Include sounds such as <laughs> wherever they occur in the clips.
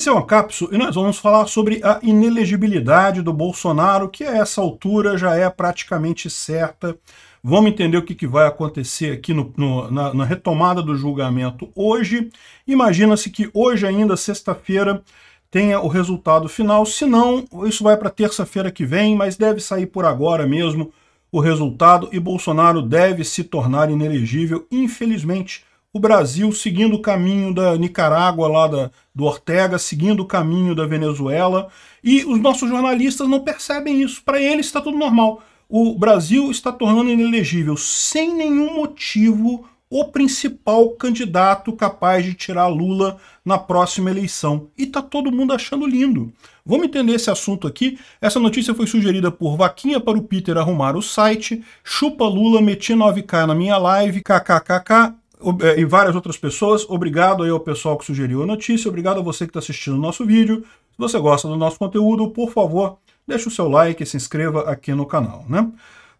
Esse é o Acapso e nós vamos falar sobre a inelegibilidade do Bolsonaro, que a essa altura já é praticamente certa. Vamos entender o que, que vai acontecer aqui no, no, na, na retomada do julgamento hoje. Imagina-se que hoje ainda, sexta-feira, tenha o resultado final. Se não, isso vai para terça-feira que vem, mas deve sair por agora mesmo o resultado e Bolsonaro deve se tornar inelegível, infelizmente, o Brasil seguindo o caminho da Nicarágua, lá da, do Ortega, seguindo o caminho da Venezuela. E os nossos jornalistas não percebem isso. Para eles está tudo normal. O Brasil está tornando inelegível, sem nenhum motivo, o principal candidato capaz de tirar Lula na próxima eleição. E está todo mundo achando lindo. Vamos entender esse assunto aqui. Essa notícia foi sugerida por Vaquinha para o Peter arrumar o site, chupa Lula, meti 9k na minha live, kkkk, eh, e várias outras pessoas. Obrigado aí ao pessoal que sugeriu a notícia, obrigado a você que está assistindo o nosso vídeo. Se você gosta do nosso conteúdo, por favor, deixe o seu like e se inscreva aqui no canal, né?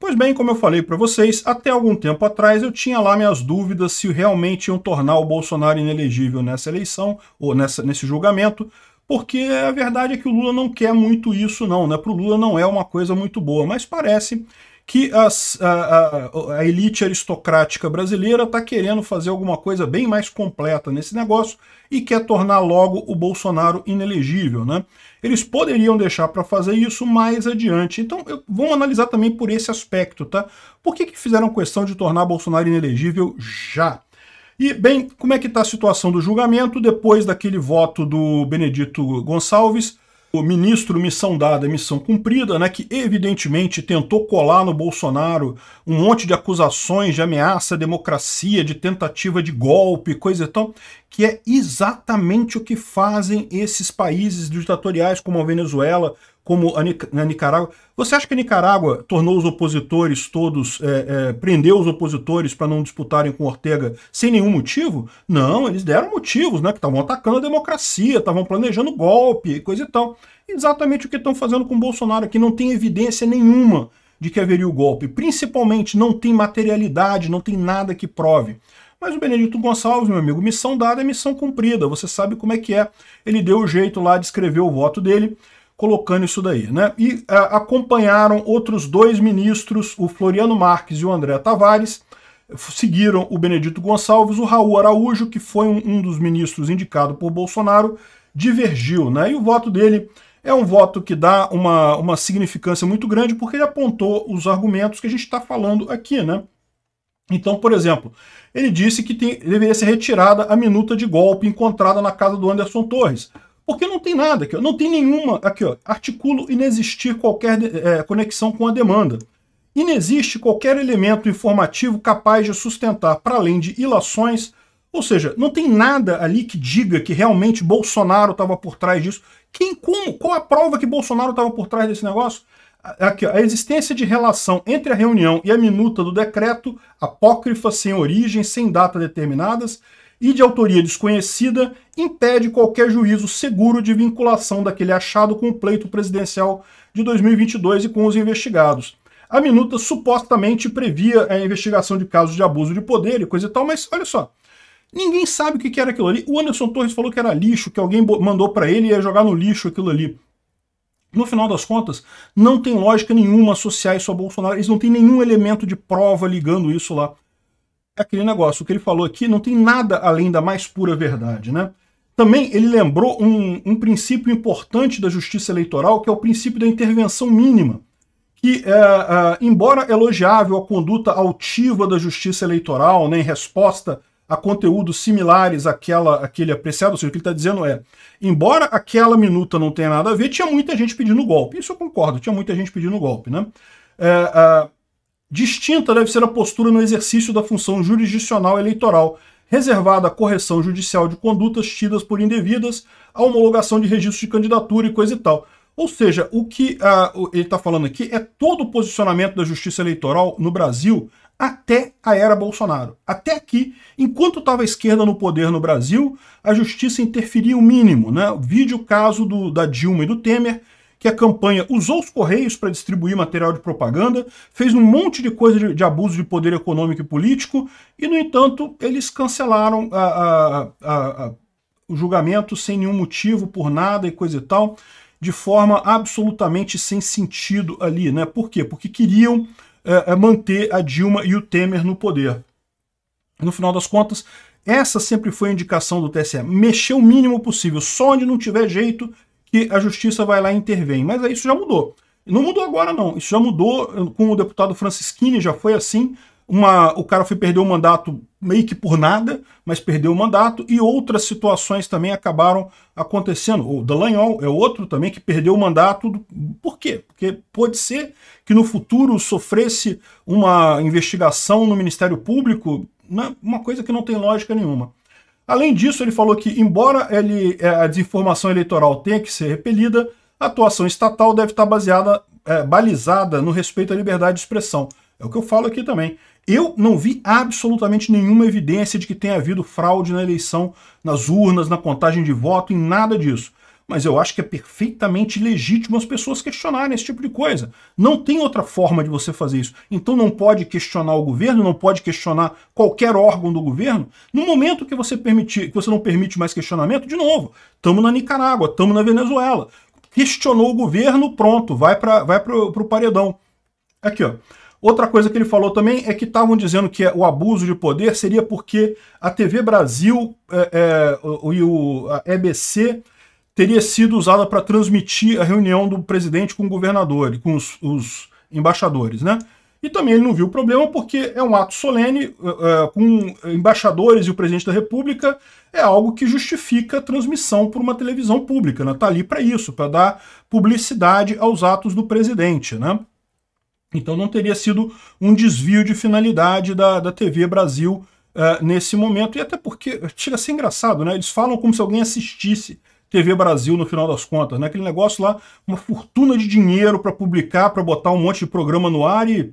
Pois bem, como eu falei para vocês, até algum tempo atrás eu tinha lá minhas dúvidas se realmente iam tornar o Bolsonaro inelegível nessa eleição, ou nessa, nesse julgamento, porque a verdade é que o Lula não quer muito isso não, né? Para o Lula não é uma coisa muito boa, mas parece que as, a, a, a, elite aristocrática brasileira está querendo fazer alguma coisa bem mais completa nesse negócio e quer tornar logo o Bolsonaro inelegível. Né? Eles poderiam deixar para fazer isso mais adiante. Então, eu, vamos analisar também por esse aspecto. tá? Por que, que fizeram questão de tornar Bolsonaro inelegível já? E, bem, como é que está a situação do julgamento depois daquele voto do Benedito Gonçalves? O ministro, missão dada, missão cumprida, né, que evidentemente tentou colar no Bolsonaro um monte de acusações de ameaça à democracia, de tentativa de golpe, coisa e tal, que é exatamente o que fazem esses países ditatoriais como a Venezuela, como a, Nicarágua. Você acha que a Nicarágua tornou os opositores todos, é, é, prendeu os opositores para não disputarem com Ortega sem nenhum motivo? Não, eles deram motivos, né? Que estavam atacando a democracia, estavam planejando golpe, coisa e tal. Exatamente o que estão fazendo com Bolsonaro aqui, não tem evidência nenhuma de que haveria o golpe. Principalmente não tem materialidade, não tem nada que prove. Mas o Benedito Gonçalves, meu amigo, missão dada é missão cumprida, você sabe como é que é. Ele deu o jeito lá de escrever o voto dele, colocando isso daí. Né? E a, é, acompanharam outros dois ministros, o Floriano Marques e o André Tavares, seguiram o Benedito Gonçalves, o Raul Araújo, que foi um, um dos ministros indicado por Bolsonaro, divergiu. Né? E o voto dele é um voto que dá uma, uma significância muito grande, porque ele apontou os argumentos que a gente está falando aqui. Né? Então, por exemplo, ele disse que tem, deveria ser retirada a minuta de golpe encontrada na casa do Anderson Torres, porque não tem nada aqui, ó, não tem nenhuma. Aqui, ó, articulo inexistir qualquer é, conexão com a demanda. Inexiste qualquer elemento informativo capaz de sustentar, para além de ilações, ou seja, não tem nada ali que diga que realmente Bolsonaro estava por trás disso. Quem, como, qual a prova que Bolsonaro estava por trás desse negócio? Aqui, a existência de relação entre a reunião e a minuta do decreto, apócrifa, sem origem, sem data determinadas, e de autoria desconhecida impede qualquer juízo seguro de vinculação daquele achado com o pleito presidencial de 2022 e com os investigados. A minuta supostamente previa a investigação de casos de abuso de poder e coisa e tal, mas olha só. Ninguém sabe o que era aquilo ali. O Anderson Torres falou que era lixo, que alguém mandou para ele e ia jogar no lixo aquilo ali. No final das contas, não tem lógica nenhuma associar isso a Bolsonaro. Eles não têm nenhum elemento de prova ligando isso lá aquele negócio, o que ele falou aqui não tem nada além da mais pura verdade, né? Também ele lembrou um, um princípio importante da justiça eleitoral, que é o princípio da intervenção mínima, que, é, é, embora elogiável a conduta altiva da justiça eleitoral né, em resposta a conteúdos similares àquela, àquele apreciado, ou seja, o que ele está dizendo é, embora aquela minuta não tenha nada a ver, tinha muita gente pedindo golpe. Isso eu concordo, tinha muita gente pedindo golpe, né? É, é Distinta deve ser a postura no exercício da função jurisdicional eleitoral, reservada à correção judicial de condutas tidas por indevidas, à homologação de registro de candidatura e coisa e tal. Ou seja, o que uh, ele está falando aqui é todo o posicionamento da justiça eleitoral no Brasil até a era Bolsonaro. Até aqui, enquanto estava a esquerda no poder no Brasil, a justiça interferia o mínimo. Né? Vide o caso do, da Dilma e do Temer, que a campanha usou os Correios para distribuir material de propaganda, fez um monte de coisa de, de, abuso de poder econômico e político, e, no entanto, eles cancelaram a, a, a, o julgamento sem nenhum motivo, por nada e coisa e tal, de forma absolutamente sem sentido ali, né? Por quê? Porque queriam é, é manter a Dilma e o Temer no poder. No final das contas, essa sempre foi a indicação do TSE. Mexer o mínimo possível. Só onde não tiver jeito que a justiça vai lá e intervém. Mas isso já mudou. Não mudou agora, não. Isso já mudou com o deputado Francisquini, já foi assim. Uma, o cara foi perder o mandato meio que por nada, mas perdeu o mandato, e outras situações também acabaram acontecendo. O Dallagnol é outro também que perdeu o mandato. Por quê? Porque pode ser que no futuro sofresse uma investigação no Ministério Público, né? uma coisa que não tem lógica nenhuma. Além disso, ele falou que, embora ele, é, a desinformação eleitoral tenha que ser repelida, a atuação estatal deve estar baseada, é, balizada no respeito à liberdade de expressão. É o que eu falo aqui também. Eu não vi absolutamente nenhuma evidência de que tenha havido fraude na eleição, nas urnas, na contagem de voto, em nada disso mas eu acho que é perfeitamente legítimo as pessoas questionarem esse tipo de coisa. Não tem outra forma de você fazer isso. Então não pode questionar o governo, não pode questionar qualquer órgão do governo. No momento que você permitir, que você não permite mais questionamento, de novo, estamos na Nicarágua, estamos na Venezuela. Questionou o governo, pronto, vai para vai o paredão. Aqui, ó. Outra coisa que ele falou também é que estavam dizendo que o abuso de poder seria porque a TV Brasil e é, é, o, o, a EBC teria sido usada para transmitir a reunião do presidente com o governador e com os, os embaixadores, né? E também ele não viu o problema porque é um ato solene uh, com embaixadores e o presidente da república, é algo que justifica a transmissão por uma televisão pública, né? Tá ali para isso, para dar publicidade aos atos do presidente, né? Então não teria sido um desvio de finalidade da, da TV Brasil uh, nesse momento, e até porque, chega a ser engraçado, né? Eles falam como se alguém assistisse TV Brasil no final das contas, né? Aquele negócio lá, uma fortuna de dinheiro para publicar, para botar um monte de programa no ar e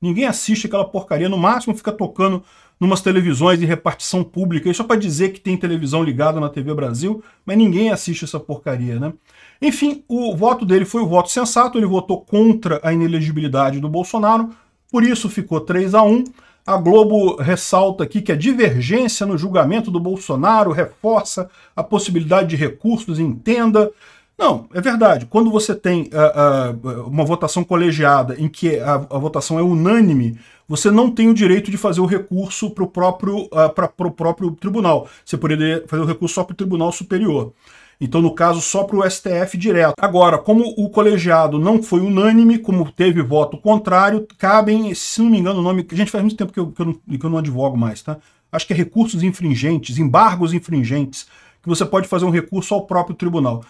ninguém assiste aquela porcaria, no máximo fica tocando numas televisões de repartição pública, e só para dizer que tem televisão ligada na TV Brasil, mas ninguém assiste essa porcaria, né? Enfim, o voto dele foi o voto sensato, ele votou contra a inelegibilidade do Bolsonaro, por isso ficou 3 a 1 a Globo ressalta aqui que a divergência no julgamento do Bolsonaro reforça a possibilidade de recursos, entenda. Não, é verdade. Quando você tem uh, uh, uma votação colegiada em que a, a, votação é unânime, você não tem o direito de fazer o recurso para o próprio, uh, próprio tribunal. Você poderia fazer o recurso só para o tribunal superior. Então, no caso, só para o STF direto. Agora, como o colegiado não foi unânime, como teve voto contrário, cabem, se não me engano o nome, gente, faz muito tempo que eu, que eu, não, que eu não advogo mais, tá? Acho que é recursos infringentes, embargos infringentes, que você pode fazer um recurso ao próprio tribunal.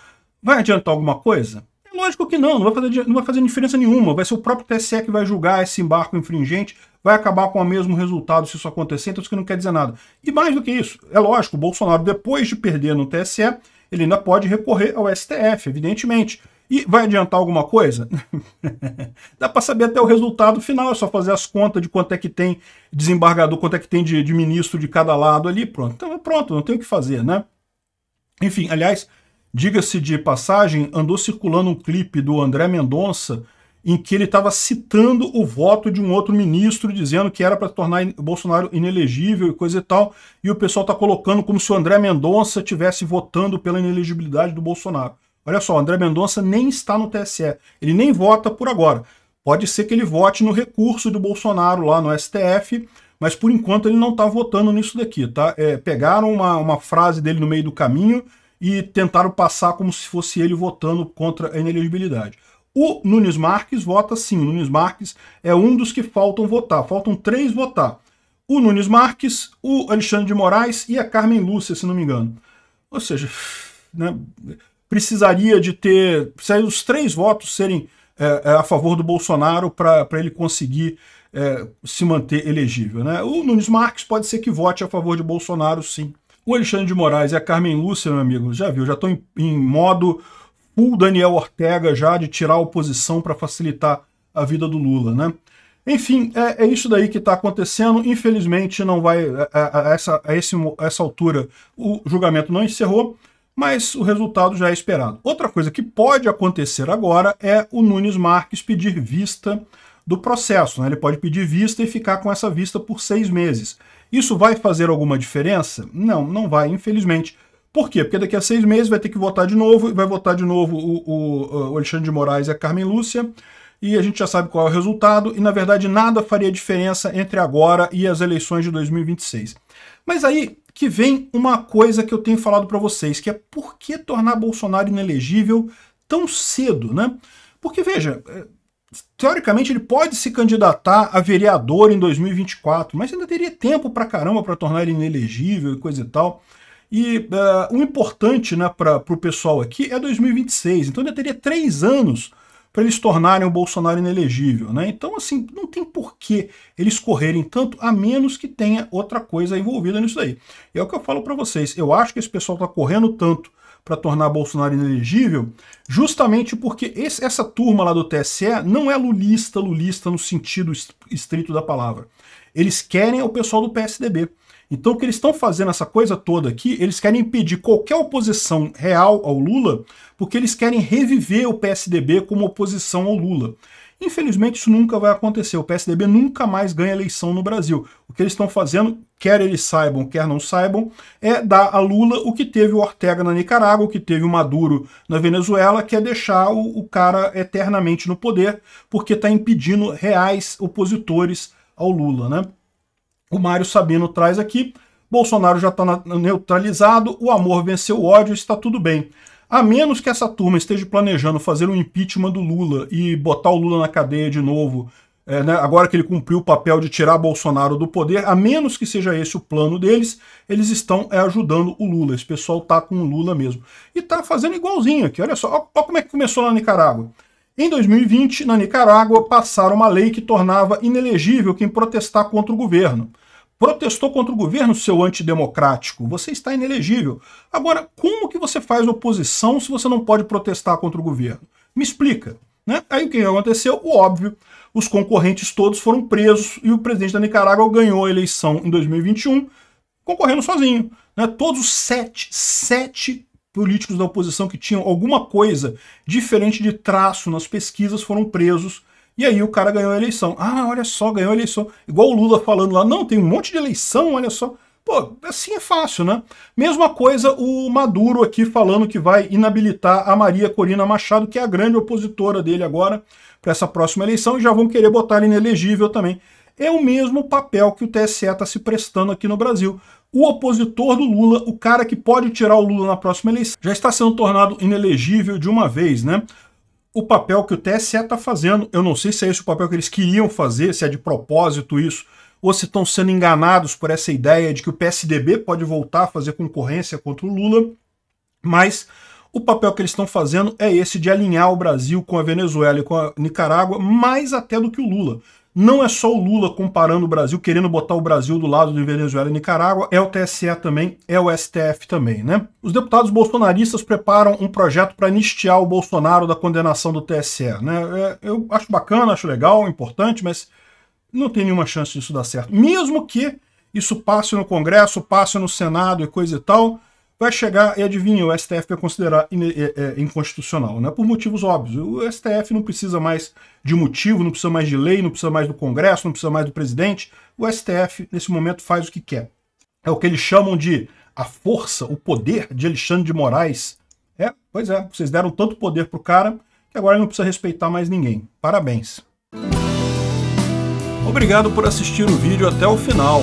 Vai adiantar alguma coisa? É lógico que não, não vai, fazer, não vai fazer diferença nenhuma. Vai ser o próprio TSE que vai julgar esse embargo infringente, vai acabar com o mesmo resultado se isso acontecer, então isso que não quer dizer nada. E mais do que isso, é lógico, o Bolsonaro, depois de perder no TSE, ele ainda pode recorrer ao STF, evidentemente. E vai adiantar alguma coisa? <laughs> Dá para saber até o resultado final, é só fazer as contas de quanto é que tem desembargador, quanto é que tem de, de ministro de cada lado ali, pronto. Então pronto, não tem o que fazer, né? Enfim, aliás, diga-se de passagem, andou circulando um clipe do André Mendonça em que ele estava citando o voto de um outro ministro, dizendo que era para tornar Bolsonaro inelegível e coisa e tal, e o pessoal está colocando como se o André Mendonça estivesse votando pela inelegibilidade do Bolsonaro. Olha só, o André Mendonça nem está no TSE, ele nem vota por agora. Pode ser que ele vote no recurso do Bolsonaro lá no STF, mas por enquanto ele não está votando nisso daqui, tá? É, pegaram uma, uma frase dele no meio do caminho e tentaram passar como se fosse ele votando contra a inelegibilidade. O Nunes Marques vota sim. O Nunes Marques é um dos que faltam votar. Faltam três votar. O Nunes Marques, o Alexandre de Moraes e a Carmen Lúcia, se não me engano. Ou seja, né, precisaria de ter. Precisaria os três votos serem é, é, a favor do Bolsonaro para ele conseguir é, se manter elegível. Né? O Nunes Marques pode ser que vote a favor de Bolsonaro, sim. O Alexandre de Moraes e a Carmen Lúcia, meu amigo, já viu, já estão em, em modo full Daniel Ortega já de tirar a oposição para facilitar a vida do Lula, né? Enfim, é, é isso daí que está acontecendo. Infelizmente, não vai a, é, a, é, é, essa, a esse, essa altura o julgamento não encerrou, mas o resultado já é esperado. Outra coisa que pode acontecer agora é o Nunes Marques pedir vista do processo. Né? Ele pode pedir vista e ficar com essa vista por seis meses. Isso vai fazer alguma diferença? Não, não vai, infelizmente por quê? Porque daqui a seis meses vai ter que votar de novo, e vai votar de novo o, o, Alexandre de Moraes e a Carmen Lúcia, e a gente já sabe qual é o resultado, e na verdade nada faria diferença entre agora e as eleições de 2026. Mas aí que vem uma coisa que eu tenho falado para vocês, que é por que tornar Bolsonaro inelegível tão cedo, né? Porque, veja, é, teoricamente ele pode se candidatar a vereador em 2024, mas ainda teria tempo para caramba para tornar ele inelegível e coisa e tal. E uh, eh, o importante né, para o pessoal aqui é 2026, então ainda teria três anos para eles tornarem o Bolsonaro inelegível. Né? Então, assim, não tem por que eles correrem tanto, a menos que tenha outra coisa envolvida nisso daí E é o que eu falo para vocês, eu acho que esse pessoal está correndo tanto para tornar Bolsonaro inelegível, justamente porque esse, essa turma lá do TSE não é lulista, lulista no sentido estrito da palavra. Eles querem é o pessoal do PSDB. Então, o que eles estão fazendo essa coisa toda aqui, eles querem impedir qualquer oposição real ao Lula, porque eles querem reviver o PSDB como oposição ao Lula. Infelizmente, isso nunca vai acontecer. O PSDB nunca mais ganha eleição no Brasil. O que eles estão fazendo, quer eles saibam, quer não saibam, é dar a Lula o que teve o Ortega na Nicarágua, o que teve o Maduro na Venezuela, que é deixar o, o cara eternamente no poder, porque está impedindo reais opositores ao Lula, né? O Mário Sabino traz aqui: Bolsonaro já está neutralizado, o amor venceu o ódio, está tudo bem. A menos que essa turma esteja planejando fazer um impeachment do Lula e botar o Lula na cadeia de novo, é, né, agora que ele cumpriu o papel de tirar Bolsonaro do poder, a menos que seja esse o plano deles, eles estão é, ajudando o Lula. Esse pessoal tá com o Lula mesmo. E tá fazendo igualzinho aqui. Olha só, olha como é que começou na Nicarágua. Em 2020, na Nicarágua, passaram uma lei que tornava inelegível quem protestar contra o governo protestou contra o governo seu antidemocrático, você está inelegível. Agora, como que você faz oposição se você não pode protestar contra o governo? Me explica. Né? Aí o que aconteceu? O óbvio, os concorrentes todos foram presos e o presidente da Nicarágua ganhou a eleição em 2021 concorrendo sozinho. Né? Todos os sete, sete políticos da oposição que tinham alguma coisa diferente de traço nas pesquisas foram presos e aí o cara ganhou a eleição. Ah, olha só, ganhou a eleição. Igual o Lula falando lá, não, tem um monte de eleição, olha só. Pô, assim é fácil, né? Mesma coisa o Maduro aqui falando que vai inabilitar a Maria Corina Machado, que é a grande opositora dele agora para essa próxima eleição, e já vão querer botar ele inelegível também. É o mesmo papel que o TSE está se prestando aqui no Brasil. O opositor do Lula, o cara que pode tirar o Lula na próxima eleição, já está sendo tornado inelegível de uma vez, né? o papel que o TSE está fazendo. Eu não sei se é esse o papel que eles queriam fazer, se é de propósito isso, ou se estão sendo enganados por essa ideia de que o PSDB pode voltar a fazer concorrência contra o Lula, mas o papel que eles estão fazendo é esse de alinhar o Brasil com a Venezuela e com a Nicarágua, mais até do que o Lula. Não é só o Lula comparando o Brasil, querendo botar o Brasil do lado de Venezuela e Nicarágua, é o TSE também, é o STF também, né? Os deputados bolsonaristas preparam um projeto para anistiar o Bolsonaro da condenação do TSE, né? É, eu acho bacana, acho legal, importante, mas não tem nenhuma chance disso dar certo. Mesmo que isso passe no Congresso, passe no Senado e coisa e tal, vai chegar e adivinha, o STF vai considerar é, é, inconstitucional, né? Por motivos óbvios. O STF não precisa mais de motivo, não precisa mais de lei, não precisa mais do Congresso, não precisa mais do presidente. O STF, nesse momento, faz o que quer. É o que eles chamam de a força, o poder de Alexandre de Moraes. É, pois é, vocês deram tanto poder pro cara que agora ele não precisa respeitar mais ninguém. Parabéns. Obrigado por assistir o vídeo até o final.